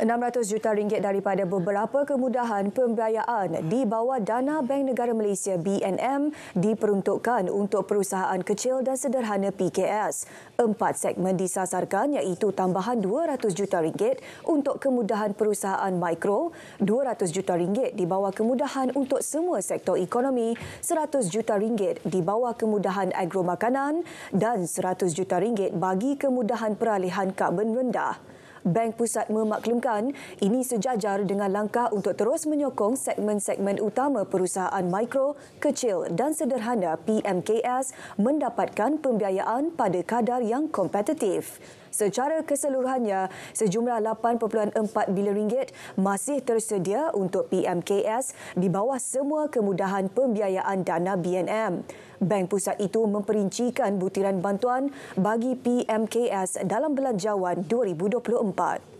600 juta ringgit daripada beberapa kemudahan pembiayaan di bawah Dana Bank Negara Malaysia BNM diperuntukkan untuk perusahaan kecil dan sederhana PKS. Empat segmen disasarkan iaitu tambahan 200 juta ringgit untuk kemudahan perusahaan mikro, 200 juta ringgit di bawah kemudahan untuk semua sektor ekonomi, 100 juta ringgit di bawah kemudahan agro makanan dan 100 juta ringgit bagi kemudahan peralihan karbon rendah. Bank Pusat memaklumkan ini sejajar dengan langkah untuk terus menyokong segmen-segmen utama perusahaan mikro, kecil dan sederhana PMKS mendapatkan pembiayaan pada kadar yang kompetitif. Secara keseluruhannya, sejumlah 8.4 bilion ringgit masih tersedia untuk PMKS di bawah semua kemudahan pembiayaan dana BNM. Bank pusat itu memperincikan butiran bantuan bagi PMKS dalam belanjawan 2024.